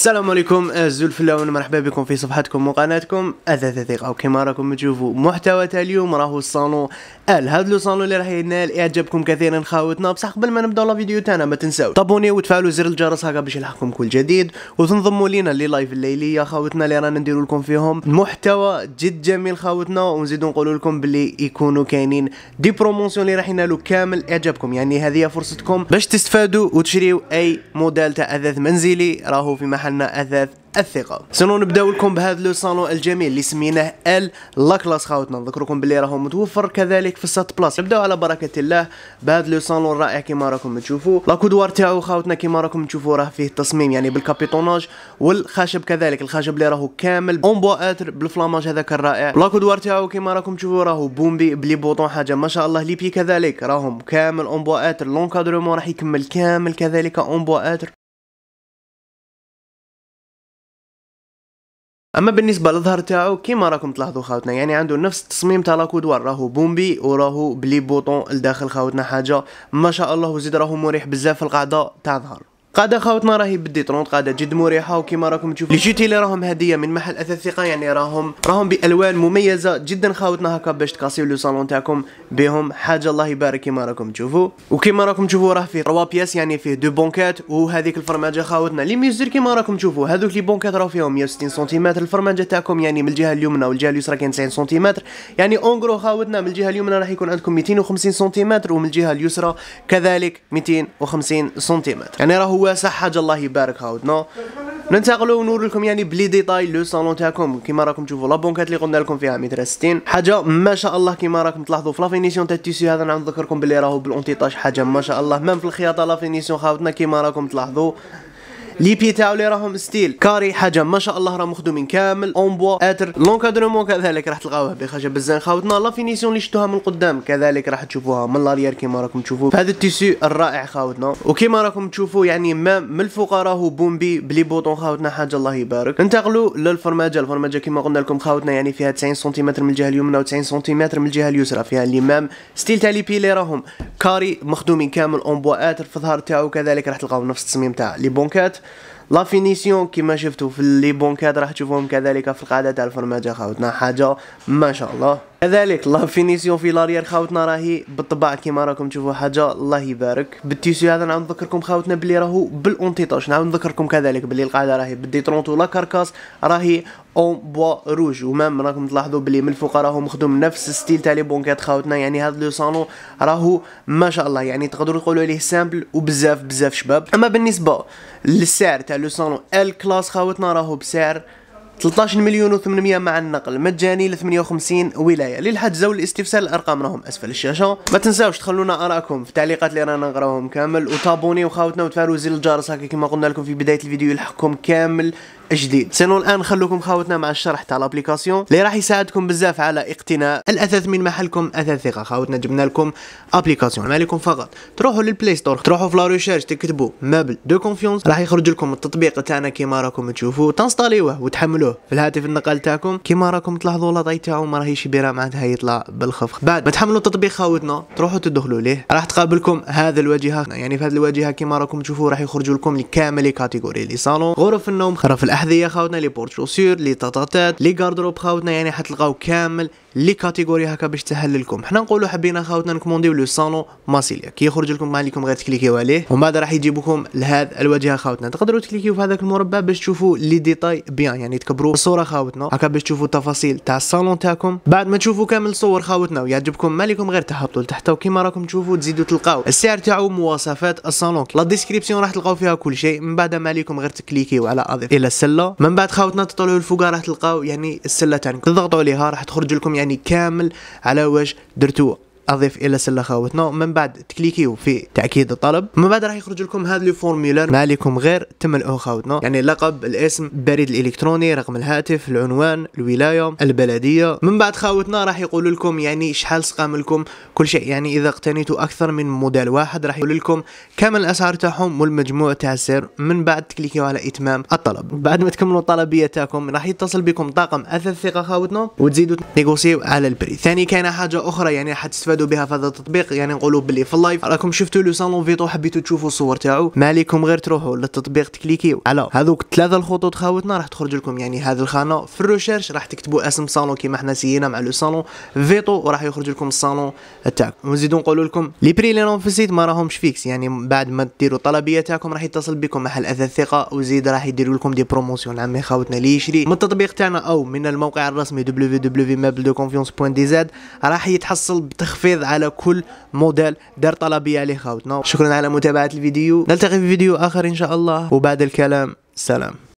السلام عليكم فلاون مرحبا بكم في صفحتكم وقناتكم اثاث ثقه وكما راكم تشوفوا محتوى تاع اليوم راهو الصالون ال آه، هذا لو صالون اللي راح ينال اعجابكم كثيرا خاوتنا بصح قبل ما نبداو لا فيديو تاعنا ما تنساوش تابوني وتفعلوا زر الجرس هكا باش يلحقكم كل جديد وتنضموا لينا لي لايف الليليه خاوتنا اللي رانا نديروا لكم فيهم محتوى جد جميل خاوتنا ونزيدو نقولوا لكم باللي يكونوا كاينين دي بروموسيون اللي راح ينالوا كامل اعجابكم يعني هذه فرصتكم باش تستفادوا وتشريوا اي موديل تاع اثاث منزلي راهو في محل لنا اثاث الثقه سنو نبداو لكم بهذا لو صالون الجميل اللي سميناه ال لاكلاس خاوتنا نذكركم باللي راه متوفر كذلك في السات بلاس نبداو على بركه الله بهذا لو صالون الرائع كما راكم تشوفوا لاكودوار تاعو خاوتنا كما راكم تشوفوا راه فيه تصميم يعني بالكابيتوناج والخشب كذلك الخشب اللي راهو كامل اون بواتر بالفلاماج هذاك الرائع لاكودوار تاعو كما راكم تشوفوا راهو بومبي بلي بوطون حاجه ما شاء الله لي بي كذلك راهم كامل اون بواتر لونكادرومون راح يكمل كامل كذلك اون بواتر اما بالنسبه للظهر تاعو كيما راكم تلاحظوا خاوتنا يعني عنده نفس التصميم تاع لاكودوار راهو بومبي وراهو بلي بوطون لداخل خاوتنا حاجه ما شاء الله وزيد راهو مريح بزاف القعده تاع ظهر قاعده خاوتنا راهي بدي ترونت قاعده جد مريحه وكما راكم تشوفوا لي جوتي اللي راهم هديه من محل اثاث ثقه يعني راهم راهم بالوان مميزه جدا خاوتنا هكا باش تكاسيو لو صالون تاعكم بهم حاجه الله يبارك كما راكم تشوفوا وكما راكم تشوفوا راه فيه روا بياس يعني فيه دو بونكات وهذيك الفرماجه خاوتنا لي ميزور كما راكم تشوفوا هذوك لي بونكات راه فيهم 160 سنتيمتر الفرماجه تاعكم يعني من الجهه اليمنى والجهه اليسرى كاين 90 سنتيمتر يعني اونغرو خاوتنا من الجهه اليمنى راح يكون عندكم 250 سنتيمتر ومن الجهه اليسرى كذلك 250 سنتيمتر يعني راهو واسع حاجه الله يبارك نو ننتقلوا ونور لكم يعني بلي ديتاي لو صالون تاعكم كيما راكم تشوفوا لا بونكات اللي قلنا لكم فيها 60 حاجه ما شاء الله كيما راكم تلاحظوا في لافينيسيون تاع التيسيو هذا نعاود نذكركم بلي راهو بالانتيطاج حاجه ما شاء الله ما في الخياطه لافينيسيون خاوتنا كيما راكم تلاحظوا بي تاعو اللي راهم ستيل كاري حاجه ما شاء الله راه مخدومين كامل اون بوا اتر لونكادرومون كذلك راح تلقاوه بخاجه بزاف خاوتنا لا فينيسيون اللي شفتوها من قدام كذلك راح تشوفوها من لاريير كيما راكم تشوفوا هذا التيسيو الرائع خاوتنا وكيما راكم تشوفوا يعني ما من الفوق راهو بومبي بلي بوطون خاوتنا حاجه الله يبارك انتقلوا للفرماجه الفرماجه كيما قلنا لكم خاوتنا يعني فيها 90 سنتيمتر من الجهه اليمنى و90 سنتيمتر من الجهه اليسرى فيها الامام ستيل تاع لي بي اللي راهم كاري مخدومين كامل اون بوا اتر في الظهر تاعو كذلك راح تلقاو نفس التصميم تاع لي بونكات لا فينيسيون كيما شفتوا في لي بونكاد راح تشوفوهم كذلك في القاعده تاع الفرماج خاوتنا حاجه ما شاء الله كذلك لا فينيسيون في لاريير خاوتنا راهي بالطبع كيما راكم تشوفوا حاجه الله يبارك بالتيسيو هذا نعاود نذكركم خاوتنا بلي راهو بالانتيطاش نعاود نذكركم كذلك بلي القاعده راهي بدي بالديترونت ولا كاركاس راهي اون بوا روج ومام راكم تلاحظوا بلي من الفوق راهو مخدوم نفس الستيل تاع لي بونكات خاوتنا يعني هذا لو صالون راهو ما شاء الله يعني تقدروا تقولوا عليه سامبل وبزاف بزاف شباب اما بالنسبه للسعر تاع لو صالون ال كلاس خاوتنا راهو بسعر 13 مليون و800 مع النقل مجاني ل 58 ولايه للحجز والاستفسار الارقام راهم اسفل الشاشه ما تنساوش تخلونا اراءكم في التعليقات اللي رانا نقراوهم كامل وتابوني وخاوتنا وتفعلوا زر الجرس هكا كما قلنا لكم في بدايه الفيديو يلحقكم كامل جديد سينو الان خلوكم خاوتنا مع الشرح تاع لابليكاسيون اللي راح يساعدكم بزاف على اقتناء الاثاث من محلكم اثاث ثقه خاوتنا جبنا لكم ابليكاسيون مالكم فقط تروحوا للبلاي ستور تروحوا في لا ريشيرش تكتبوا مابل دو كونفيونس راح يخرج لكم التطبيق تاعنا كيما راكم تشوفوا تنستاليوه وتحملوه في الهاتف النقال تاعكم كيما راكم تلاحظوا لا ضي تاعو ما راهيش بيرا معناتها يطلع بالخفق بعد ما تحملوا التطبيق خاوتنا تروحوا تدخلوا ليه راح تقابلكم هذا الواجهه يعني في هذه الواجهه كيما راكم تشوفوا راح يخرجوا لكم كامل لي كاتيجوري لي صالون غرف النوم غرف الاحلام الاحذيه خاوتنا لي بورتشوسير لي طاطاتات لي غاردروب خاوتنا يعني حتلقاو كامل لي كاتيجوري هكا باش تسهل لكم حنا نقولوا حبينا خاوتنا نكومونديو لو صالون ماسيليا كي يخرج لكم عليكم غير تكليكيو عليه ومن بعد راح يجيبكم لهذا الواجهه خاوتنا تقدروا تكليكيو في هذاك المربع باش تشوفوا لي ديتاي بيان يعني تكبروا الصوره خاوتنا هكا باش تشوفوا التفاصيل تاع الصالون تاعكم بعد ما تشوفوا كامل الصور خاوتنا ويعجبكم ما عليكم غير تهبطوا لتحت وكيما راكم تشوفوا تزيدوا تلقاو السعر تاعو مواصفات الصالون لا ديسكريبسيون راح تلقاو فيها كل شيء من بعد مالكم غير تكليكيو على اضيف الى السلام السله من بعد خاوتنا تطلعوا الفوق راح تلقاو يعني السله تاعكم تضغطوا عليها راح تخرج لكم يعني كامل على واش درتوه اضيف الى سله خاوتنا من بعد تكليكيو في تاكيد الطلب من بعد راح يخرج لكم هذا فورمولير ما عليكم غير تملؤه خاوتنا يعني لقب الاسم البريد الالكتروني رقم الهاتف العنوان الولايه البلديه من بعد خاوتنا راح يقولوا لكم يعني شحال سقام لكم كل شيء يعني اذا اقتنيتوا اكثر من موديل واحد راح يقول لكم كامل الاسعار تاعهم والمجموع تاع السعر من بعد تكليكيو على اتمام الطلب بعد ما تكملوا الطلبيه تاعكم راح يتصل بكم طاقم اثاث ثقه خاوتنا وتزيدوا تنيغوسيو على البريد ثاني كاينه حاجه اخرى يعني راح استفادوا بها في هذا التطبيق يعني نقولوا بلي في اللايف راكم شفتوا لو سالون فيتو حبيتوا تشوفوا الصور تاعو ما عليكم غير تروحوا للتطبيق تكليكيو على هذوك ثلاثه الخطوط خاوتنا راح تخرج لكم يعني هذه الخانه في الريشيرش راح تكتبوا اسم صالون كيما حنا سينا مع لو سالون فيتو وراح يخرج لكم الصالون تاعكم ونزيدو نقولوا لكم لي بري لي في السيت ما راهمش فيكس يعني بعد ما ديروا الطلبيه تاعكم راح يتصل بكم محل اثاث ثقه وزيد راح يديروا لكم دي بروموسيون عمي خاوتنا اللي يشري من التطبيق تاعنا او من الموقع الرسمي www.mabledeconfiance.dz راح يتحصل بتخفيض تخفيض على كل موديل دار طلبيه عليه خاوتنا شكرا على متابعه الفيديو نلتقي في فيديو اخر ان شاء الله وبعد الكلام سلام